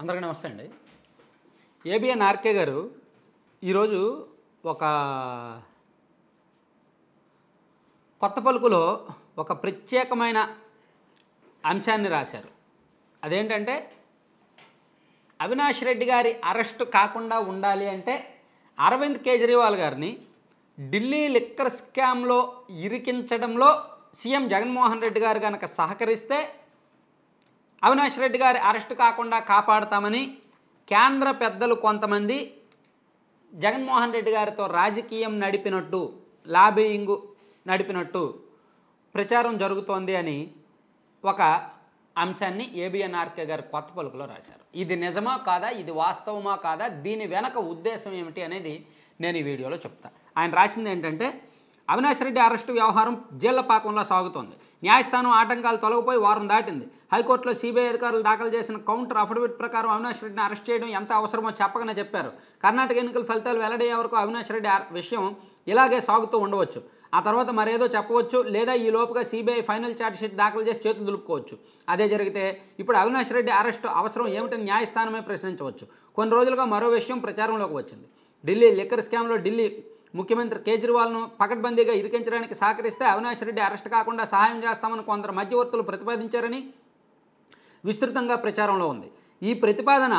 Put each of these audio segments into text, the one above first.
అందరికీ నమస్తే అండి ఏబిఎన్ ఆర్కే గారు ఈరోజు ఒక కొత్త పలుకులో ఒక ప్రత్యేకమైన అంశాన్ని రాశారు అదేంటంటే అవినాష్ రెడ్డి గారి అరెస్టు కాకుండా ఉండాలి అంటే అరవింద్ కేజ్రీవాల్ గారిని ఢిల్లీ లిక్కర్ స్కామ్లో ఇరికించడంలో సీఎం జగన్మోహన్ రెడ్డి గారు కనుక సహకరిస్తే అవినాష్ రెడ్డి గారి అరెస్ట్ కాకుండా కాపాడతామని కేంద్ర పెద్దలు కొంతమంది జగన్మోహన్ రెడ్డి గారితో రాజకీయం నడిపినట్టు లాబీయింగ్ నడిపినట్టు ప్రచారం జరుగుతోంది అని ఒక అంశాన్ని ఏబిఎన్ఆర్కే గారు కొత్త పలుకులో రాశారు ఇది నిజమా కాదా ఇది వాస్తవమా కాదా దీని వెనక ఉద్దేశం ఏమిటి అనేది నేను ఈ వీడియోలో చెప్తాను ఆయన రాసింది ఏంటంటే అవినాష్ రెడ్డి అరెస్టు వ్యవహారం పాకంలో సాగుతోంది న్యాయస్థానం ఆటంకాలు తొలగిపోయి వారం దాటింది హైకోర్టులో సీబీఐ అధికారులు దాఖలు చేసిన కౌంటర్ అఫిడవిట్ ప్రకారం అవినాష్ రెడ్డిని అరెస్ట్ చేయడం ఎంత అవసరమో చెప్పగానే చెప్పారు కర్ణాటక ఎన్నికల ఫలితాలు వెల్లడయ్యే వరకు అవినాష్ రెడ్డి విషయం ఇలాగే సాగుతూ ఉండవచ్చు ఆ తర్వాత మరేదో చెప్పవచ్చు లేదా ఈ లోపుగా సీబీఐ ఫైనల్ ఛార్జ్షీట్ దాఖలు చేసి చేతులు దులుపుకోవచ్చు అదే జరిగితే ఇప్పుడు అవినాష్ రెడ్డి అరెస్ట్ అవసరం ఏమిటని న్యాయస్థానమే ప్రశ్నించవచ్చు కొన్ని రోజులుగా మరో విషయం ప్రచారంలోకి వచ్చింది ఢిల్లీ లిక్కర్ స్కామ్లో ఢిల్లీ ముఖ్యమంత్రి కేజ్రీవాల్ను పకడ్బందీగా ఇరికించడానికి సహకరిస్తే అవినాష్ రెడ్డి అరెస్ట్ కాకుండా సహాయం చేస్తామని కొందరు మధ్యవర్తులు ప్రతిపాదించారని విస్తృతంగా ప్రచారంలో ఉంది ఈ ప్రతిపాదన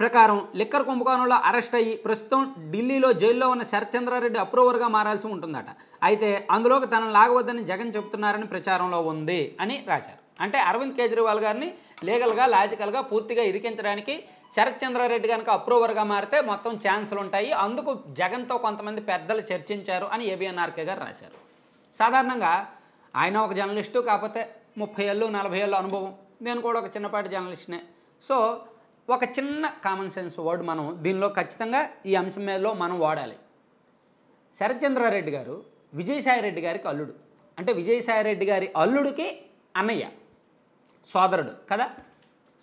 ప్రకారం లిక్కర్ కుంభకోణంలో అరెస్ట్ అయ్యి ప్రస్తుతం ఢిల్లీలో జైల్లో ఉన్న శరత్చంద్రారెడ్డి అప్రూవర్గా మారాల్సి ఉంటుందట అయితే అందులోకి తనను లాగవద్దని జగన్ చెబుతున్నారని ప్రచారంలో ఉంది అని రాశారు అంటే అరవింద్ కేజ్రీవాల్ గారిని లీగల్గా లాజికల్గా పూర్తిగా ఇరికించడానికి చంద్రారెడ్డి కనుక అప్రూవర్గా మారితే మొత్తం ఛాన్సులు ఉంటాయి అందుకు జగన్తో కొంతమంది పెద్దలు చర్చించారు అని ఏబిఎన్ఆర్కే గారు రాశారు సాధారణంగా ఆయన ఒక జర్నలిస్టు కాకపోతే ముప్పై ఏళ్ళు నలభై ఏళ్ళు అనుభవం నేను కూడా ఒక చిన్నపాటి జర్నలిస్ట్నే సో ఒక చిన్న కామన్ సెన్స్ వర్డ్ మనం దీనిలో ఖచ్చితంగా ఈ అంశం మీదలో మనం వాడాలి చంద్రారెడ్డి గారు విజయసాయిరెడ్డి గారికి అల్లుడు అంటే విజయసాయిరెడ్డి గారి అల్లుడికి అన్నయ్య సోదరుడు కదా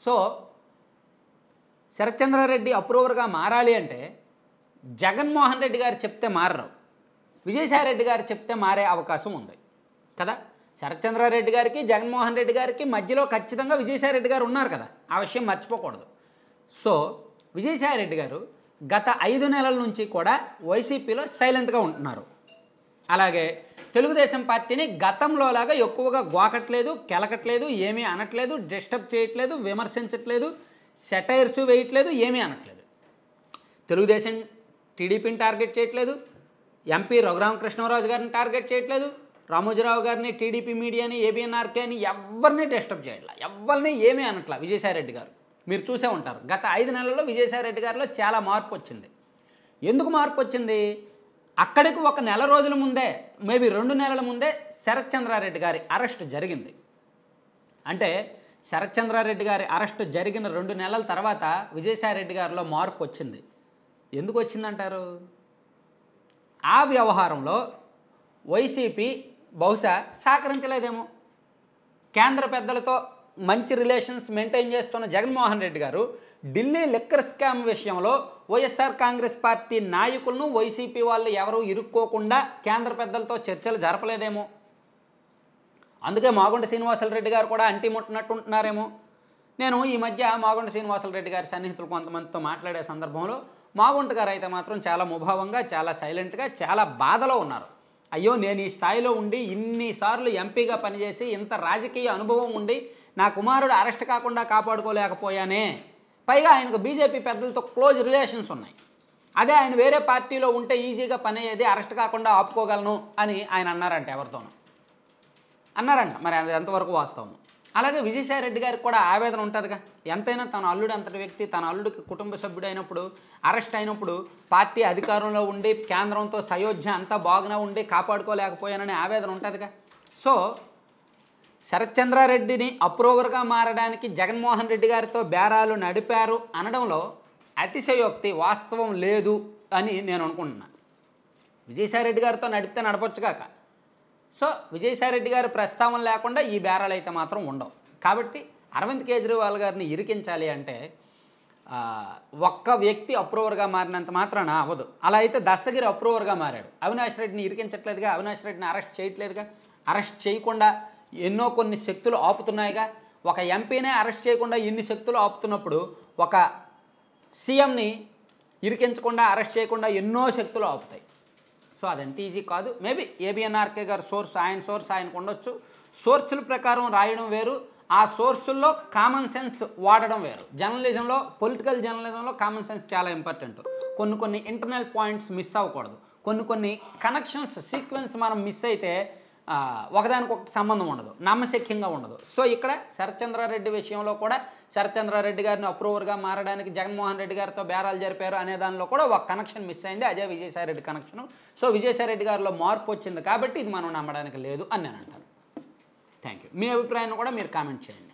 సో శరత్చంద్రారెడ్డి అప్రూవర్గా మారాలి అంటే జగన్మోహన్ రెడ్డి గారు చెప్తే మారరు విజయసాయి రెడ్డి గారు చెప్తే మారే అవకాశం ఉంది కదా శరత్చంద్రారెడ్డి గారికి జగన్మోహన్ రెడ్డి గారికి మధ్యలో ఖచ్చితంగా విజయసాయి రెడ్డి గారు ఉన్నారు కదా ఆ విషయం మర్చిపోకూడదు సో విజయసాయి రెడ్డి గారు గత ఐదు నెలల నుంచి కూడా వైసీపీలో సైలెంట్గా ఉంటున్నారు అలాగే తెలుగుదేశం పార్టీని గతంలోలాగా ఎక్కువగా గోకట్లేదు కెలకట్లేదు ఏమీ అనట్లేదు డిస్టర్బ్ చేయట్లేదు విమర్శించట్లేదు సెటైర్స్ వేయట్లేదు ఏమీ అనట్లేదు తెలుగుదేశం టీడీపీని టార్గెట్ చేయట్లేదు ఎంపీ రఘురామకృష్ణరాజు గారిని టార్గెట్ చేయట్లేదు రామోజీరావు గారిని టీడీపీ మీడియాని ఏబిఎన్ఆర్కే అని ఎవరిని డిస్టర్బ్ చేయట్లా ఎవరిని ఏమీ అనట్లా విజయసాయిరెడ్డి గారు మీరు చూసే ఉంటారు గత ఐదు నెలల్లో విజయసాయిరెడ్డి గారిలో చాలా మార్పు వచ్చింది ఎందుకు మార్పు వచ్చింది అక్కడికి ఒక నెల రోజుల ముందే మేబీ రెండు నెలల ముందే శరత్ చంద్రారెడ్డి గారి అరెస్ట్ జరిగింది అంటే శరత్చంద్రారెడ్డి గారి అరెస్టు జరిగిన రెండు నెలల తర్వాత విజయసాయిరెడ్డి గారిలో మార్పు వచ్చింది ఎందుకు వచ్చిందంటారు ఆ వ్యవహారంలో వైసీపీ బహుశా సహకరించలేదేమో కేంద్ర పెద్దలతో మంచి రిలేషన్స్ మెయింటైన్ చేస్తున్న జగన్మోహన్ రెడ్డి గారు ఢిల్లీ లిక్కర్ స్కామ్ విషయంలో వైఎస్ఆర్ కాంగ్రెస్ పార్టీ నాయకులను వైసీపీ వాళ్ళు ఎవరూ ఇరుక్కోకుండా కేంద్ర పెద్దలతో చర్చలు జరపలేదేమో అందుకే మాగుంట రెడ్డి గారు కూడా అంటి ముట్టినట్టుంటున్నారేమో నేను ఈ మధ్య మాగుంట రెడ్డి గారి సన్నిహితులు కొంతమందితో మాట్లాడే సందర్భంలో మాగుంట గారు అయితే మాత్రం చాలా ముభావంగా చాలా సైలెంట్గా చాలా బాధలో ఉన్నారు అయ్యో నేను ఈ స్థాయిలో ఉండి ఇన్నిసార్లు ఎంపీగా పనిచేసి ఇంత రాజకీయ అనుభవం ఉండి నా కుమారుడు అరెస్ట్ కాకుండా కాపాడుకోలేకపోయానే పైగా ఆయనకు బీజేపీ పెద్దలతో క్లోజ్ రిలేషన్స్ ఉన్నాయి అదే ఆయన వేరే పార్టీలో ఉంటే ఈజీగా పని అయ్యేది అరెస్ట్ కాకుండా ఆపుకోగలను అని ఆయన అన్నారంటే ఎవరితోనూ అన్నారంట మరి అది ఎంతవరకు వాస్తవం అలాగే విజయసాయి రెడ్డి గారికి కూడా ఆవేదన ఉంటుందిగా ఎంతైనా తన అల్లుడు అంతటి వ్యక్తి తన అల్లుడికి కుటుంబ సభ్యుడు అయినప్పుడు అరెస్ట్ అయినప్పుడు పార్టీ అధికారంలో ఉండి కేంద్రంతో సయోధ్య అంతా బాగునా ఉండి కాపాడుకోలేకపోయాననే ఆవేదన ఉంటుందిగా సో శరత్చంద్రారెడ్డిని అప్రూవర్గా మారడానికి జగన్మోహన్ రెడ్డి గారితో బేరాలు నడిపారు అనడంలో అతిశయోక్తి వాస్తవం లేదు అని నేను అనుకుంటున్నాను విజయసాయి రెడ్డి గారితో నడిపితే నడపచ్చుగాక సో విజయసాయిరెడ్డి గారి ప్రస్తావన లేకుండా ఈ బేరాలు అయితే మాత్రం ఉండవు కాబట్టి అరవింద్ కేజ్రీవాల్ గారిని ఇరికించాలి అంటే ఒక్క వ్యక్తి అప్రూవర్గా మారినంత మాత్రాన అవ్వదు అలా అయితే దస్తగిరి అప్రూవర్గా మారాడు అవినాష్ రెడ్డిని ఇరికించట్లేదుగా అవినాష్ రెడ్డిని అరెస్ట్ చేయట్లేదుగా అరెస్ట్ చేయకుండా ఎన్నో కొన్ని శక్తులు ఆపుతున్నాయిగా ఒక ఎంపీనే అరెస్ట్ చేయకుండా ఇన్ని శక్తులు ఆపుతున్నప్పుడు ఒక సీఎంని ఇరికించకుండా అరెస్ట్ చేయకుండా ఎన్నో శక్తులు ఆపుతాయి సో అదంత ఈజీ కాదు మేబీ ఏబిఎన్ఆర్కే గారు సోర్స్ ఆయన సోర్స్ ఆయనకు ఉండొచ్చు సోర్సుల ప్రకారం రాయడం వేరు ఆ సోర్సుల్లో కామన్ సెన్స్ వాడడం వేరు జర్నలిజంలో పొలిటికల్ జర్నలిజంలో కామన్ సెన్స్ చాలా ఇంపార్టెంట్ కొన్ని కొన్ని ఇంటర్నల్ పాయింట్స్ మిస్ అవ్వకూడదు కొన్ని కొన్ని కనెక్షన్స్ సీక్వెన్స్ మనం మిస్ అయితే ఒకదానికొకటి సంబంధం ఉండదు నమ్మశక్యంగా ఉండదు సో ఇక్కడ శరత్చంద్రారెడ్డి విషయంలో కూడా శరత్చంద్రారెడ్డి గారిని అప్రూవర్గా మారడానికి జగన్మోహన్ రెడ్డి గారితో బేరాలు జరిపారు అనే దానిలో కూడా ఒక కనెక్షన్ మిస్ అయింది అదే విజయసాయిరెడ్డి కనెక్షన్ సో విజయసాయిరెడ్డి గారిలో మార్పు వచ్చింది కాబట్టి ఇది మనం నమ్మడానికి లేదు అని నేను అంటాను థ్యాంక్ యూ మీ అభిప్రాయాన్ని కూడా మీరు కామెంట్ చేయండి